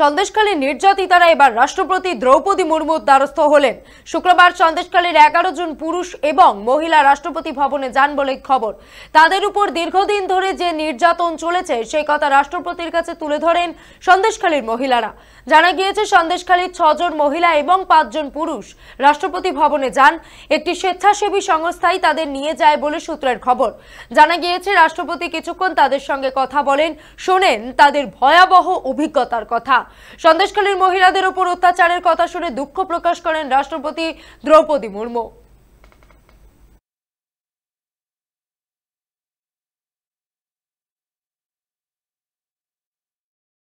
সন্দেশখালী নির্যাতিতারা এবার রাষ্ট্রপতি দ্রৌপদী মুর্মুর দ্বারস্থ হলেন শুক্রবার সন্দেশখালীর এগারো জন পুরুষ এবং মহিলা রাষ্ট্রপতি ভবনে যান বলে খবর তাদের উপর দীর্ঘদিন ধরে যে নির্যাতন চলেছে সেই কথা রাষ্ট্রপতির কাছে তুলে ধরেন সন্দেশখালীর মহিলারা জানা গিয়েছে সন্দেশখালীর ছজন মহিলা এবং পাঁচজন পুরুষ রাষ্ট্রপতি ভবনে যান একটি স্বেচ্ছাসেবী সংস্থাই তাদের নিয়ে যায় বলে সূত্রের খবর জানা গিয়েছে রাষ্ট্রপতি কিছুক্ষণ তাদের সঙ্গে কথা বলেন শোনেন তাদের ভয়াবহ অভিজ্ঞতার কথা সন্দেশখালীর মহিলাদের উপর অত্যাচারের কথা শুনে দুঃখ প্রকাশ করেন রাষ্ট্রপতি দ্রৌপদী মুর্মু